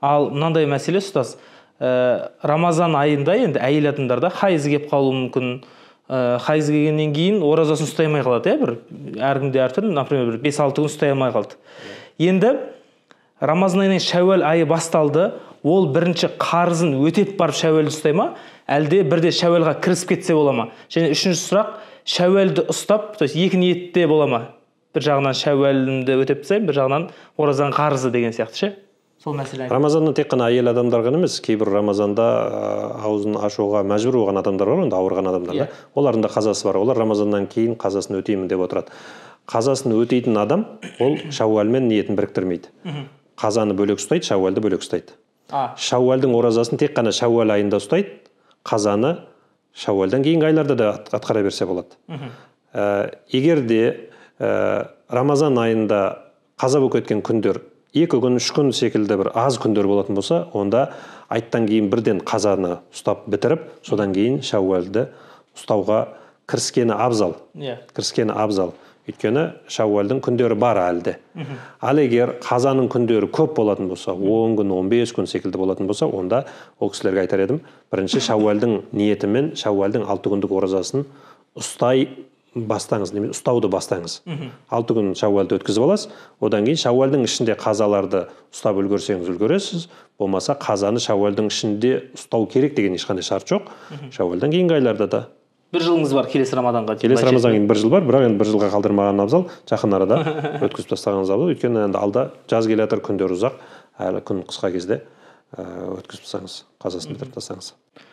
ал мынандай мәселе ұстаз ә, рамазан айында енді әйел адамдарда хайыз келіп қалуы мүмкін ә, хайыз келгеннен кейін оразасын ұстай алмай қалады иә бір әркімде әртүрлі например бір бес алты күн ұстай алмай қалды енді рамазан айынан шәуәл айы басталды ол бірінші қарызын өтеп барып шәуәлді ұстай ма әлде бірде шәуәлға кірісіп кетсе бола ма және үшінші сұрақ шәуәлді ұстап то есть екі ниетте бола ма бір жағынан шәуәлімді өтеп тастаймын бір жағынан оразаның қарызы деген сияқты ше сол мәселе рамазаннан тек қана әйел адамдар ғана емес кейбір рамазанда аузын ашуға мәжбүр болған адамдар бар енді ауырған адамдар да иә. олардың да қазасы бар олар рамазаннан кейін қазасын өтеймін деп отырады қазасын өтейтін адам ол мен ниетін біріктірмейді қазаны бөлек ұстайды шауалды бөлек ұстайды а. шауәлдің оразасын тек қана шауал айында ұстайды қазаны шауалдан кейінгі айларда да атқара берсе болады ә, егер де ә, рамазан айында қаза болып кеткен күндер екі күн үш күн секілді бір аз күндер болатын болса онда айттан кейін бірден қазаны ұстап бітіріп содан кейін шәуәлді ұстауға кіріскені абзал иә кіріскені абзал өйткені шәуәлдің күндері бар әлде ал егер қазаның күндері көп болатын болса 10 күн 15 күн секілді болатын болса онда ол кісілерге айтар едім бірінші шәуәлдің ниетімен шәуәлдің алты күндік оразасын ұстай бастаңыз немесе ұстауды бастаңыз алты күн шауалды өткізіп аласыз одан кейін шауалдың ішінде қазаларды ұстап үлгерсеңіз үлгересіз болмаса қазаны шауалдың ішінде ұстау керек деген ешқандай шарт жоқ шауалдан кейінгі айларда да бір жылыңыз бар келесі рамаданға келесі рамазанға кейін бір жыл бар бірақ енді бір жылға қалдырмаған абзал жақын арада өткізіп тастағаныңыз абзал өйткені енді алда жаз келе жатыр күндер ұзақ әлі күн қысқа кезде э, өткізіп тастаңыз қазасын бітіріп тастаңыз